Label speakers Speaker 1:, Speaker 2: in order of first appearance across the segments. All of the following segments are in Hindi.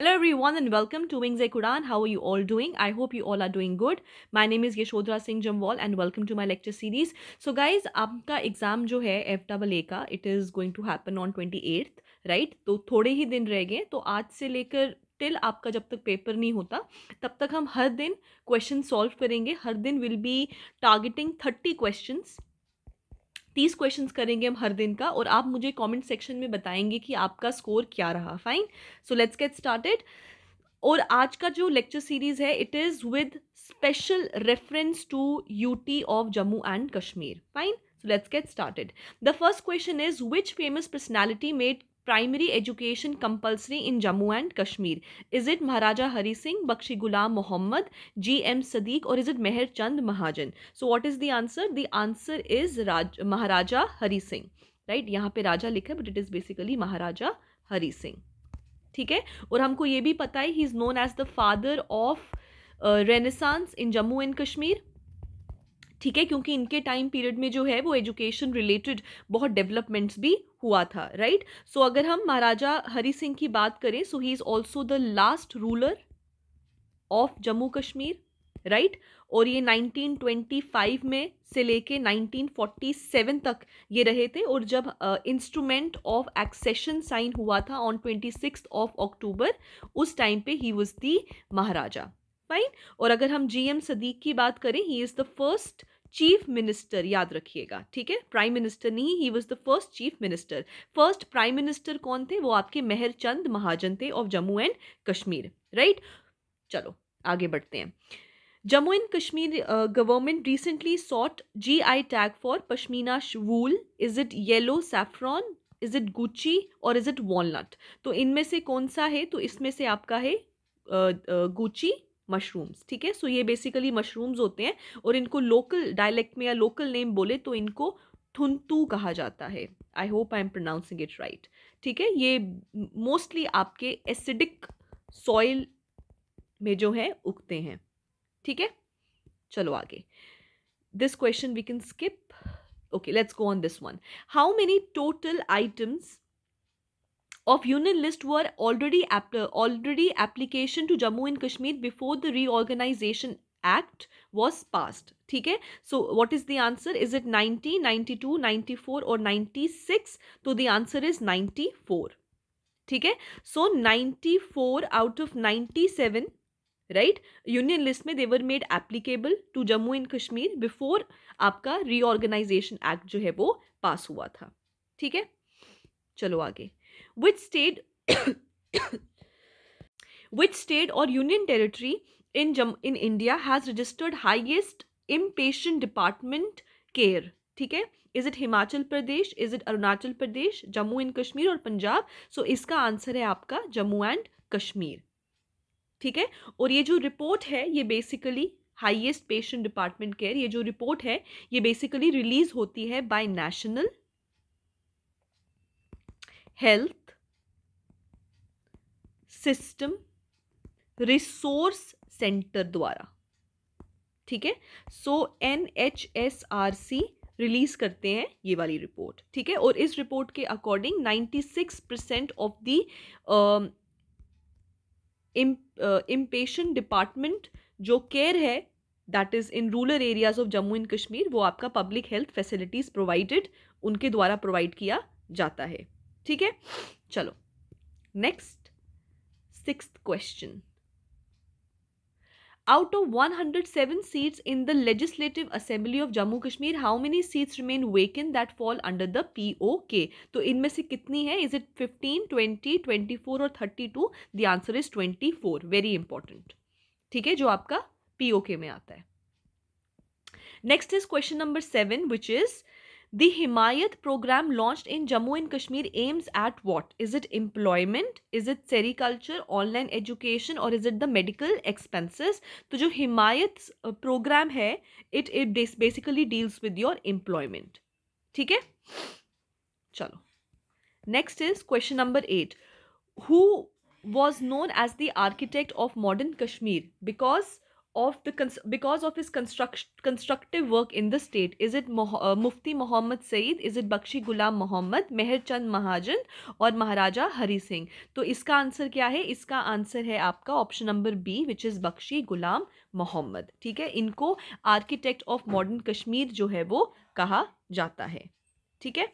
Speaker 1: Hello everyone and welcome to Wings Kuran. How are you all doing? I hope you all are doing good. My name is Yashodhra Singh Jamwal and welcome to my lecture series. So guys, आपका exam जो है एफ डबल ए का it is going to happen on twenty eighth right तो थोड़े ही दिन रह गए तो आज से लेकर टिल आपका जब तक पेपर नहीं होता तब तक हम हर दिन क्वेश्चन सॉल्व करेंगे हर दिन will be targeting thirty questions तीस क्वेश्चन करेंगे हम हर दिन का और आप मुझे कॉमेंट सेक्शन में बताएंगे कि आपका स्कोर क्या रहा fine so let's get started और आज का जो लेक्चर सीरीज़ है it is with special reference to UT of Jammu and Kashmir fine so let's get started the first question is which famous personality made primary education compulsory in Jammu and Kashmir is it Maharaja Hari Singh Bakshi Ghulam Mohammad G M Sadiq और is it Mehr Chand Mahajan so what is the answer the answer is Raj Maharaja Hari Singh right right? यहाँ पे राजा लिखा है but it is basically Maharaja Hari Singh ठीक है और हमको ये भी पता है he is known as the father of renaissance in Jammu and Kashmir ठीक है क्योंकि इनके टाइम पीरियड में जो है वो एजुकेशन रिलेटेड बहुत डेवलपमेंट्स भी हुआ था राइट right? सो so, अगर हम महाराजा हरि सिंह की बात करें so he is also the last ruler of Jammu Kashmir right और ये 1925 में से लेके 1947 तक ये रहे थे और जब इंस्ट्रूमेंट ऑफ एक्सेशन साइन हुआ था ऑन ट्वेंटी ऑफ अक्टूबर उस टाइम पे he was the Maharaja fine और अगर हम जीएम सदीक की बात करें he is the first chief minister याद रखिएगा ठीक है प्राइम मिनिस्टर नहीं he was the first chief minister first prime minister कौन थे वो आपके मेहर चंद महाजन थे of Jammu and Kashmir right चलो आगे बढ़ते हैं Jammu and Kashmir government recently sought G I tag for pashmina wool is it yellow saffron is it gucchi और इज इट वॉलनट तो इनमें से कौन सा है तो इसमें से आपका है गुची मशरूम्स ठीक है सो ये बेसिकली मशरूम्स होते हैं और इनको लोकल डायलेक्ट में या लोकल नेम बोले तो इनको थुंतू कहा जाता है I hope I am pronouncing it right ठीक है ये मोस्टली आपके एसिडिक सॉइल में जो है उगते हैं ठीक है चलो आगे this question we can skip okay let's go on this one how many total items of union list were already already application to Jammu and Kashmir before the reorganization act was passed theek hai so what is the answer is it 90 92 94 or 96 so the answer is 94 theek hai so 94 out of 97 right union list में they were made applicable to Jammu and Kashmir before आपका रीऑर्गेनाइजेशन एक्ट जो है वो पास हुआ था ठीक है चलो आगे स्टेट विच स्टेट और union territory in jam in India has registered highest in patient department care ठीक है is it Himachal Pradesh is it Arunachal Pradesh Jammu and Kashmir और पंजाब सो इसका आंसर है आपका जम्मू एंड कश्मीर ठीक है और ये जो रिपोर्ट है ये basically highest patient department care ये जो रिपोर्ट है ये बेसिकली रिलीज होती है by national health system resource centre द्वारा ठीक है so N H S R C release करते हैं ये वाली रिपोर्ट ठीक है और इस रिपोर्ट के according 96 percent of the inpatient department जो केयर है that is in rural areas of Jammu and Kashmir वो आपका पब्लिक हेल्थ फैसिलिटीज़ प्रोवाइडेड उनके द्वारा प्रोवाइड किया जाता है ठीक है चलो next six question out of one hundred seven seats in the legislative assembly of Jammu Kashmir how many seats remain वेक in that fall under the P O K तो इनमें से कितनी है is it fifteen twenty twenty four और thirty two the answer is twenty four very important ठीक है जो आपका पी ओ के में आता है next is question number seven which is The Himayat program launched in Jammu and Kashmir aims at what? Is it employment? Is it sericulture, online education or is it the medical expenses? to jo himayat program hai it, it basically deals with your employment. theek hai chalo next is question number 8 who was known as the architect of modern kashmir because of the because of his construct constructive work in the state is it Moh uh, mufti mohammad Said? is it bakshi gulam mohammad meher chand mahajan or maharaja hari singh to iska answer kya hai iska answer hai aapka option number b which is bakshi gulam Mohammad ठीक है इनको आर्किटेक्ट ऑफ मॉडर्न कश्मीर जो है वो कहा जाता है ठीक है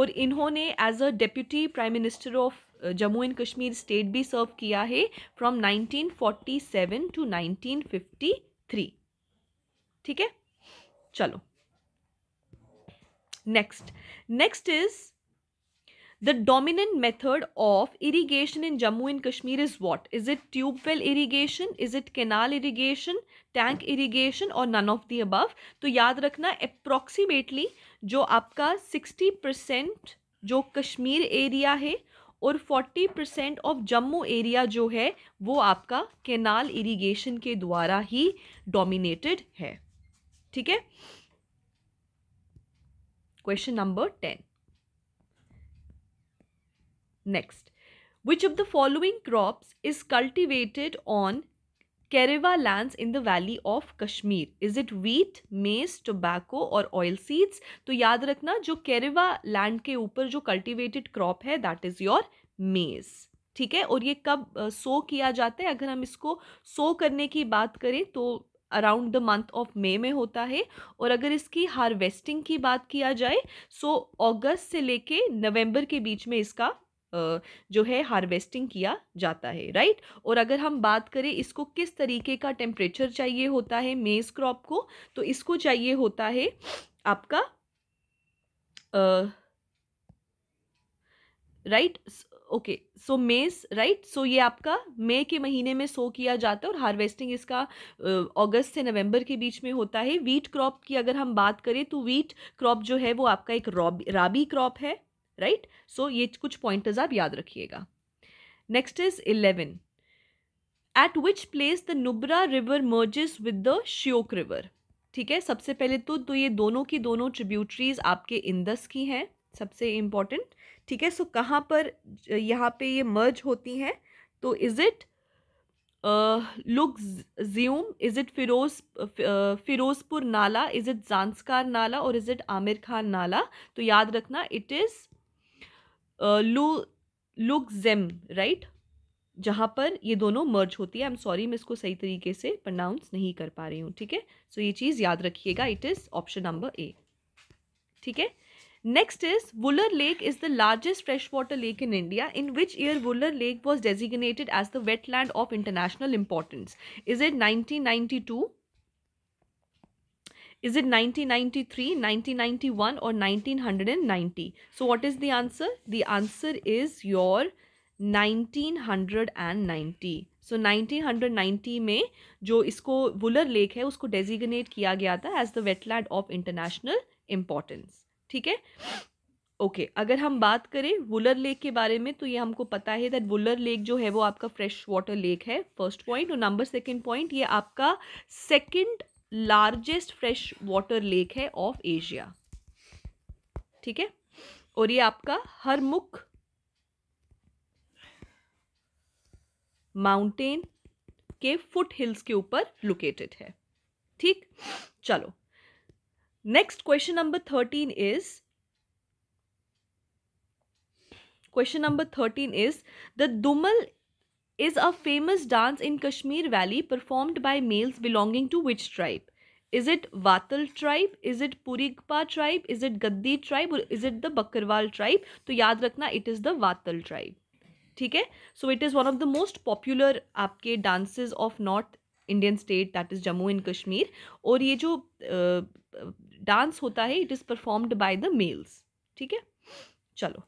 Speaker 1: और इन्होंने as a deputy prime minister of Jammu and Kashmir state भी सर्व किया है फ्रॉम 1947 टू 1953 ठीक है चलो next next is the dominant method of irrigation in Jammu and Kashmir is what is it tubewell irrigation is it canal irrigation tank irrigation और नन ऑफ दी अबव तो याद रखना अप्रॉक्सीमेटली जो आपका सिक्सटी परसेंट जो कश्मीर एरिया है और 40 परसेंट ऑफ जम्मू एरिया जो है वो आपका केनाल इरिगेशन के द्वारा ही डोमिनेटेड है ठीक है question number ten next which of the following crops is cultivated on Karewa lands in the valley of Kashmir. Is it wheat, maize, tobacco or oil seeds? तो याद रखना जो केरेवा लैंड के ऊपर जो कल्टिवेटेड क्रॉप है दैट इज योर मेज ठीक है और ये कब सो किया जाता है अगर हम इसको सो करने की बात करें तो around the month of May में होता है और अगर इसकी हार्वेस्टिंग की बात किया जाए सो so अगस्त से लेके नवंबर के बीच में इसका जो है हार्वेस्टिंग किया जाता है राइट और अगर हम बात करें इसको किस तरीके का टेम्परेचर चाहिए होता है मेज़ क्रॉप को तो इसको चाहिए होता है आपका राइट ओके सो मेज राइट सो ये आपका मई के महीने में सो किया जाता है और हार्वेस्टिंग इसका अगस्त से नवंबर के बीच में होता है वीट क्रॉप की अगर हम बात करें तो वीट क्रॉप जो है वो आपका एक रॉबी राबी क्रॉप है राइट सो ये कुछ पॉइंटर्स आप याद रखिएगा next is eleven at which place the Nubra river merges with the Shyok river ठीक है सबसे पहले तो तो ये दोनों की दोनों ट्रिब्यूटरीज आपके इंदस की हैं सबसे इम्पॉर्टेंट ठीक है सो कहाँ पर यहाँ पे ये मर्ज होती हैं तो इज़ इट लुक ज्यूम is it Firoz Firozpur Nala is it जानसकार नाला और इज़ इट आमिर खान नाला तो याद रखना इट इज़ लू लुक जेम राइट जहाँ पर ये दोनों मर्ज होती है आई एम सॉरी मैं इसको सही तरीके से प्रनाउंस नहीं कर पा रही हूँ ठीक है सो ये चीज़ याद रखिएगा it is option number A ठीक है next is Wular lake is the largest fresh water lake in India in which year Wular lake was designated as the wetland of international importance is it nineteen ninety two Is it 1993, 1991 or 1990? So what is the answer? The answer is your 1990. So so, 1990 में जो इसको वुलर लेक है उसको डेजिग्नेट किया गया था as the wetland of international importance ठीक है ओके okay, अगर हम बात करें वुलर लेक के बारे में तो ये हमको पता है दैट वुलर लेक जो है वो आपका फ्रेश वाटर लेक है फर्स्ट पॉइंट और नंबर सेकंड पॉइंट ये आपका second largest fresh water lake है ऑफ एशिया ठीक है और ये आपका हर मुख माउंटेन के फुट हिल्स के ऊपर लोकेटेड है ठीक चलो next question number thirteen is question number thirteen is the Dumhal is a famous dance in Kashmir Valley performed by males belonging to which tribe? Is it Vatal tribe? Is it Purigpa tribe? Is it Gaddi tribe? Or is it the Bakarwal tribe? तो याद रखना it is the Vatal tribe. ठीक है so it is one of the most popular आपके dances of north Indian state that is Jammu and Kashmir और ये जो डांस uh, होता है it is performed by the males ठीक है चलो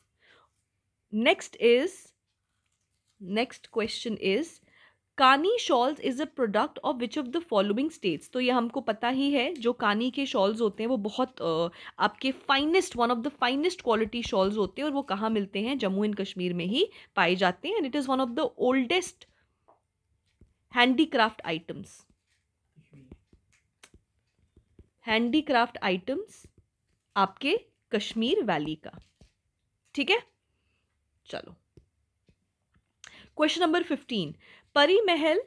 Speaker 1: next is next question is Kani shawls is a product of which of the following states तो ये हमको पता ही है जो कानी के शॉल्स होते हैं वो बहुत आपके finest one of the finest quality shawls होते हैं और वो कहाँ मिलते हैं जम्मू एंड कश्मीर में ही पाए जाते हैं and it is one of the oldest handicraft items handicraft items आपके कश्मीर वैली का ठीक है चलो question number fifteen Pari Mahal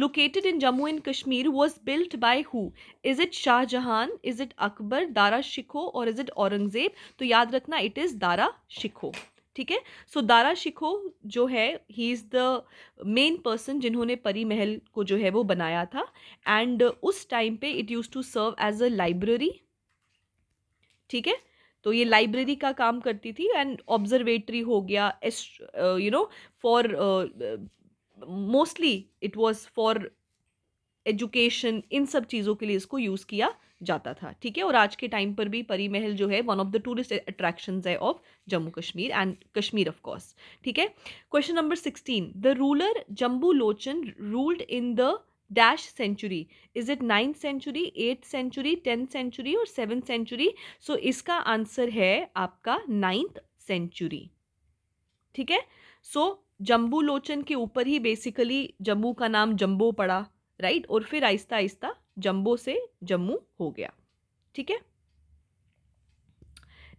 Speaker 1: located in Jammu and Kashmir was built by who is it Shahjahan is it Akbar Dara Shikoh और इज इट औरंगजेब तो याद रखना इट इज़ दारा शिखो ठीक है सो दारा शिखो जो है ही इज़ द मेन पर्सन जिन्होंने परी महल को जो है वो बनाया था एंड उस टाइम पे it use to serve as a library ठीक है तो ये लाइब्रेरी का काम करती थी एंड ऑब्जर्वेटरी हो गया you know for mostly it was for education इन सब चीज़ों के लिए इसको यूज़ किया जाता था ठीक है और आज के टाइम पर भी परी महल जो है one of the tourist attraction है of Jammu Kashmir and Kashmir of course ठीक है question number sixteen the ruler Jambu Lochan ruled in the dash century is it ninth century eighth century tenth century और सेवन सेंचुरी सो इसका आंसर है आपका नाइन्थ सेंचुरी ठीक है सो जम्बू लोचन के ऊपर ही बेसिकली जम्मू का नाम जम्बो पड़ा राइट और फिर आहिस्ता आहिस्ता जम्बो से जम्मू हो गया ठीक है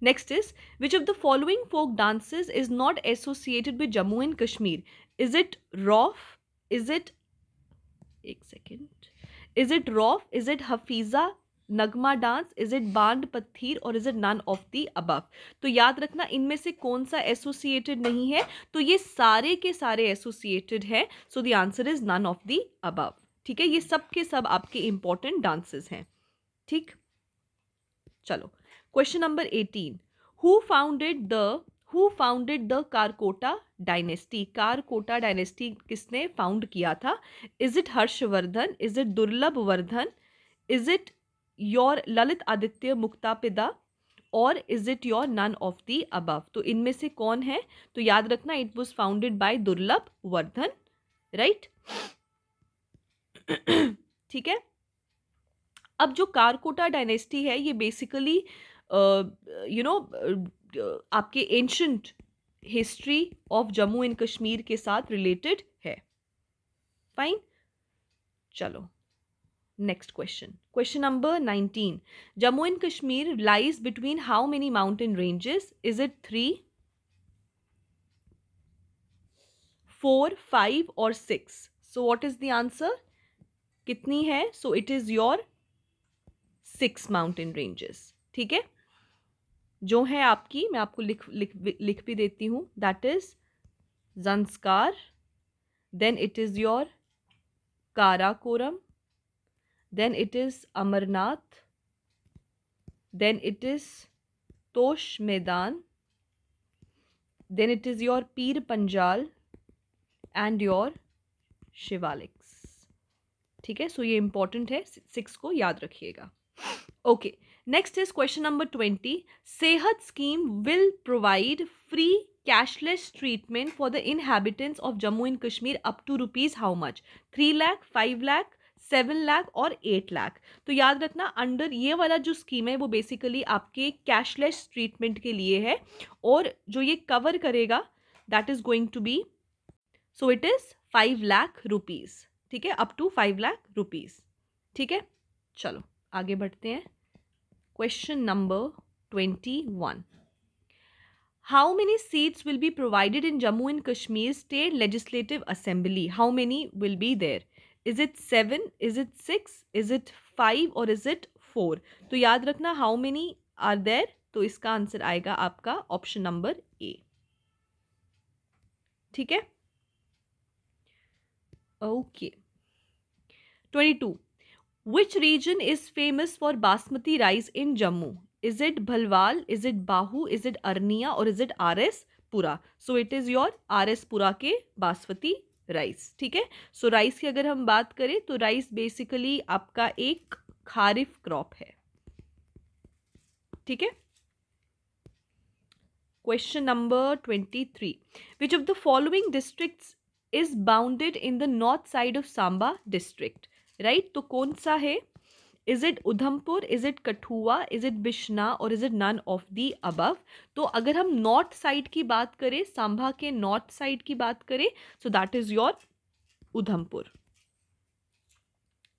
Speaker 1: next is which of the following folk dances is not associated with Jammu and Kashmir is it Rouf is it एक second is it Rouf is it Hafiza Nagma dance is it Band Pather और is it none of the above तो याद रखना इनमें से कौन सा एसोसिएटेड नहीं है तो ये सारे के सारे एसोसिएटेड हैं so the answer is none of the above ठीक है ये सब के सब आपके इंपॉर्टेंट डांसेस हैं ठीक चलो question number eighteen who founded the who founded the Karkota dynasty Karkota dynasty किसने फाउंड किया था is it Harshvardhan is it Durlabh Vardhan is it your Lalit Aditya Muktapida और is it your none of the above तो इनमें से कौन है तो याद रखना इट वॉज फाउंडेड बाय दुर्लभ वर्धन राइट ठीक है अब जो कारकोटा डायनेस्टी है ये बेसिकली यू नो आपके ancient history of Jammu and Kashmir के साथ रिलेटेड है फाइन चलो next question question number nineteen Jammu and Kashmir lies between how many mountain ranges is it three four five और six so what is the answer कितनी है so it is your six mountain ranges ठीक है जो है आपकी मैं आपको लिख लिख लिख भी देती हूँ that is Zanskar then it is your Karakoram then it is Amarnath then it is Tosh Maidan then it is your पीर पंजाल एंड योर शिवालिक्स ठीक है सो ये इम्पॉर्टेंट है सिक्स को याद रखिएगा okay okay. Next is question number twenty Sehat scheme will provide free cashless treatment for the inhabitants of Jammu and Kashmir up to rupees how much three lakh five lakh seven lakh और एट लाख तो याद रखना अंडर ये वाला जो स्कीम है वो बेसिकली आपके कैशलेस ट्रीटमेंट के लिए है और जो ये कवर करेगा that is going to be so it is five lakh rupees ठीक है up to five lakh rupees ठीक है चलो आगे बढ़ते हैं Question number 21. How many seats will be provided in Jammu and Kashmir State Legislative Assembly? How many will be there? Is it 7 Is it 6 Is it 5 or is it 4 to yaad rakhna how many are there to iska answer aayega aapka option number a theek hai okay twenty Which region is famous for basmati rice in Jammu? Is it Bhalwal? Is it Bahu? Is it Arnia? Or is it RS Pura? So it is your RS Pura के basmati राइस ठीक है सो राइस की अगर हम बात करें तो राइस बेसिकली आपका एक खारिफ क्रॉप है ठीक है question number twenty three which of the following district is bounded in the north side of Samba district right तो कौन सा है is it Udhampur is it Kathua is it Bishnah और is it none of the above तो अगर हम नॉर्थ साइड की बात करें सांभा के नॉर्थ साइड की बात करें so that is your Udhampur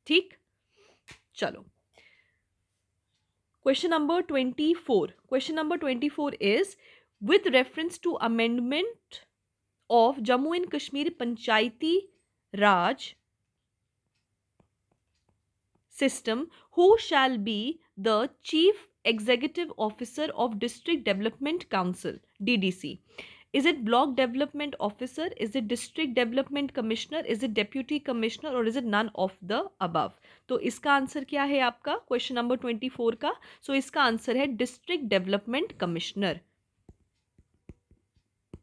Speaker 1: ठीक चलो question number twenty four question number twenty four is with reference to amendment of Jammu and Kashmir Panchayati Raj system who shall be the chief executive officer of district development council ddc is it block development officer is it district development commissioner is it deputy commissioner or is it none of the above तो इसका आंसर क्या है आपका क्वेश्चन नंबर ट्वेंटी फोर का सो so इसका आंसर है डिस्ट्रिक्ट डेवलपमेंट कमिश्नर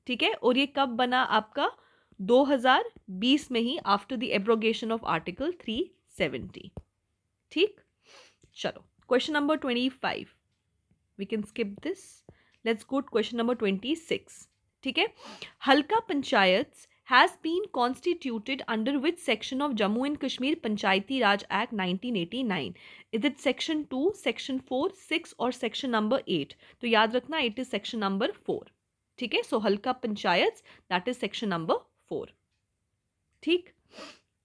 Speaker 1: ठीक है और ये कब बना आपका 2020 में ही after the abrogation of article 370 ठीक चलो question number twenty five we can skip this let's go question number twenty six ठीक है Halqa panchayat has been constituted under which section of Jammu and Kashmir Panchayati Raj act nineteen eighty nine is it section two section four six और सेक्शन नंबर एट तो याद रखना it is section number four ठीक है so Halqa panchayat that is section number four ठीक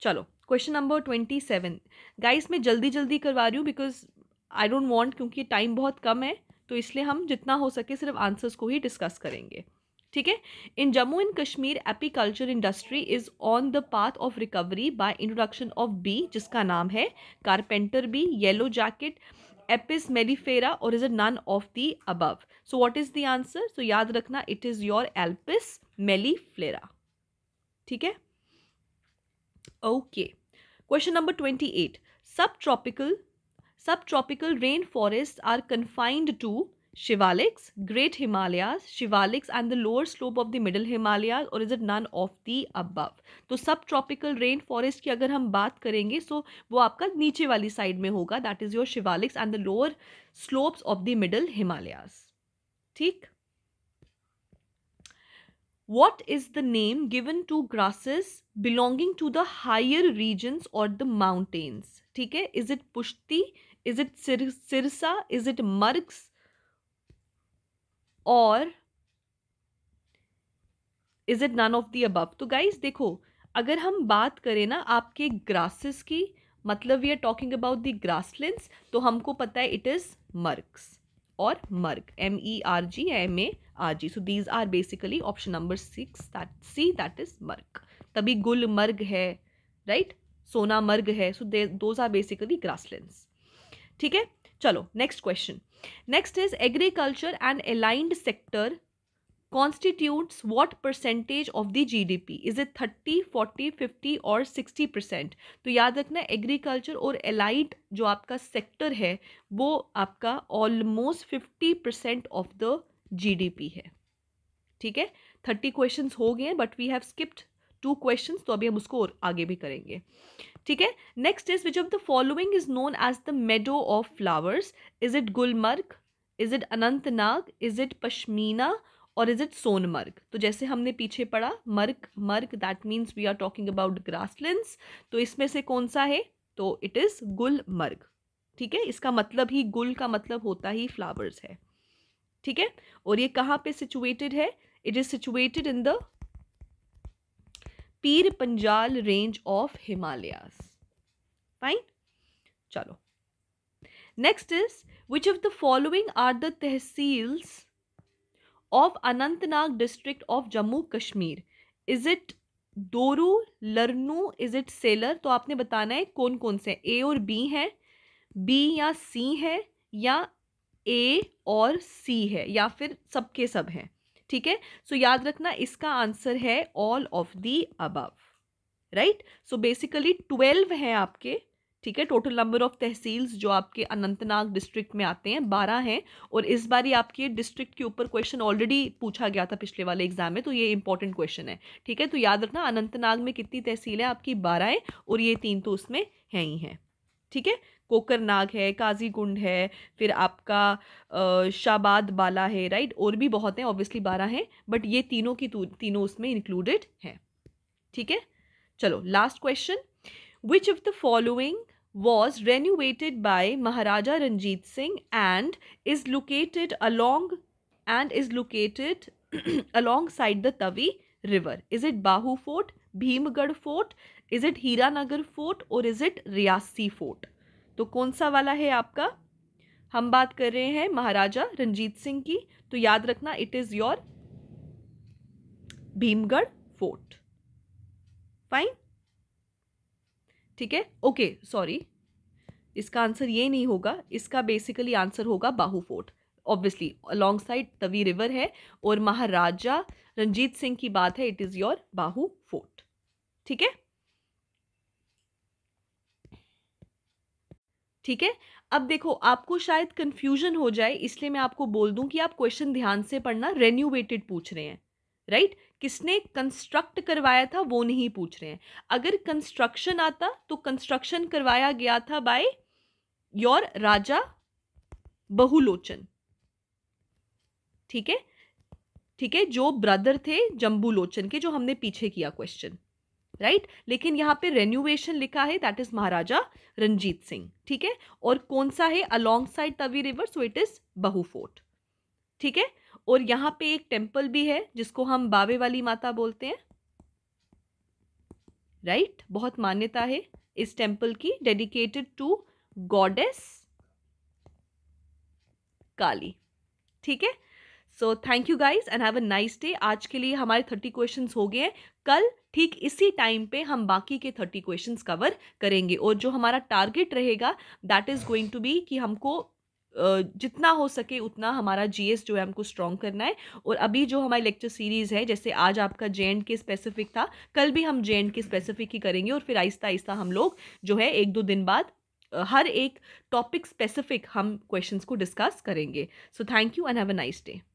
Speaker 1: चलो question number twenty seven guys मैं जल्दी जल्दी करवा रही हूँ बिकॉज आई डोंट वॉन्ट क्योंकि टाइम बहुत कम है तो इसलिए हम जितना हो सके सिर्फ आंसर्स को ही डिस्कस करेंगे ठीक है in Jammu and Kashmir apiculture industry is on the path of recovery by introduction of bee जिसका नाम है carpenter bee yellow jacket apis mellifera और is a none of the above so what is the answer so याद रखना it is your apis mellifera ठीक है okay okay. Question number twenty eight sub tropical sub tropical rain forest are confined to Shivaliks great Himalayas Shivaliks and the lower slope of the middle Himalayas और is it none of the above तो सब ट्रॉपिकल रेन फॉरेस्ट की अगर हम बात करेंगे सो so वो आपका नीचे वाली साइड में होगा that is your Shivaliks and the lower slopes of the middle Himalayas ठीक What is the name given to grasses belonging to the higher regions or the mountains? ठीक है Is it pushti? Is it sir, sirsa? Is it margs? और is it none of the above तो गाइज देखो अगर हम बात करें ना आपके ग्रासेस की मतलब we are talking about the grasslands तो हमको पता है इट इज़ मर्क्स और marg M E R G M A R G so these are basically option number six that C that is marg तभी गुल मर्ग है राइट right? सोना मर्ग है so they those are basically grassland ठीक है चलो next question next is agriculture and allied sector constitutes what percentage of the P is it thirty forty fifty और सिक्सटी परसेंट तो याद रखना एग्रीकल्चर और एलाइड जो आपका सेक्टर है वो आपका almost fifty percent of the P है ठीक है थर्टी क्वेश्चन हो गए हैं but we have skipped two question तो अभी हम उसको और आगे भी करेंगे ठीक है next is which of the following is known as the meadow of flowers is it Gulmarg is it Anantnag is it pashmina और इज़ इट सोनमर्ग तो जैसे हमने पीछे पढ़ा marg marg that means we are talking about grassland तो इसमें से कौन सा है तो इट इज़ गुलमर्ग ठीक है इसका मतलब ही गुल का मतलब होता ही फ्लावर्स है ठीक है और ये कहाँ पे सिचुएटेड है it is situated in the Pir Panjal range of Himalayas fine चलो next is which of the following are the tehsils of Anantnag district of Jammu Kashmir is it Doru Larnoo is it Sallar तो आपने बताना है कौन कौन से ए और बी है बी या सी है या ए और सी है या फिर सबके सब हैं ठीक है सो so, याद रखना इसका आंसर है all of the above right so basically twelve है आपके ठीक है टोटल नंबर ऑफ तहसील्स जो आपके अनंतनाग डिस्ट्रिक्ट में आते हैं बारह हैं और इस बार आपके डिस्ट्रिक्ट के ऊपर क्वेश्चन ऑलरेडी पूछा गया था पिछले वाले एग्जाम में तो ये इंपॉर्टेंट क्वेश्चन है ठीक है तो याद रखना अनंतनाग में कितनी तहसील है आपकी बारह है और ये तीन तो उसमें हैं ही हैं ठीक है कोकरनाग है काजीगुंड है फिर आपका शाबाद बाला है राइट और भी बहुत हैं ऑब्वियसली बारह हैं बट ये तीनों की तीनों उसमें इंक्लूडेड हैं ठीक है चलो last question which of the following was renovated by Maharaja Ranjit Singh and is located along and is located alongside the Tavi River. Is it Bahu Fort, Bhimgarh Fort, is it Hiranagar Fort or is it Riyasi Fort? तो कौन सा वाला है आपका हम बात कर रहे हैं महाराजा रंजीत सिंह की तो याद रखना it is your Bhimgarh fort fine ठीक है ओके सॉरी इसका आंसर ये नहीं होगा इसका बेसिकली आंसर होगा Bahu fort obviously along side Tawi river है और महाराजा रंजीत सिंह की बात है it is your Bahu fort ठीक है ठीक है अब देखो आपको शायद कंफ्यूजन हो जाए इसलिए मैं आपको बोल दूं कि आप क्वेश्चन ध्यान से पढ़ना रेन्यूवेटेड पूछ रहे हैं राइट right? किसने कंस्ट्रक्ट करवाया था वो नहीं पूछ रहे हैं अगर कंस्ट्रक्शन आता तो कंस्ट्रक्शन करवाया गया था बाय योर राजा बहुलोचन ठीक है ठीक है जो ब्रदर थे जम्बूलोचन के जो हमने पीछे किया क्वेश्चन राइट right? लेकिन यहाँ पे रेन्यूवेशन लिखा है दैट इज महाराजा रंजीत सिंह ठीक है और कौन सा है along side Tawi river so it is Bahu fort ठीक है और यहाँ पे एक टेम्पल भी है जिसको हम बावे वाली माता बोलते हैं राइट right? बहुत मान्यता है इस टेम्पल की डेडिकेटेड टू गॉडेस काली ठीक है so thank you guys and have a nice day आज के लिए हमारे थर्टी क्वेश्चन हो गए हैं कल ठीक इसी टाइम पे हम बाकी के थर्टी क्वेश्चन कवर करेंगे और जो हमारा टारगेट रहेगा that is going to be कि हमको जितना हो सके उतना हमारा जीएस जो है हमको स्ट्रॉन्ग करना है और अभी जो हमारी लेक्चर सीरीज़ है जैसे आज आपका जे एंड के स्पेसिफिक था कल भी हम जे एंड के स्पेसिफिक ही करेंगे और फिर आहिस्ता आहिस्ता हम लोग जो है एक दो दिन बाद हर एक टॉपिक स्पेसिफिक हम क्वेश्चंस को डिस्कस करेंगे so thank you and have a nice day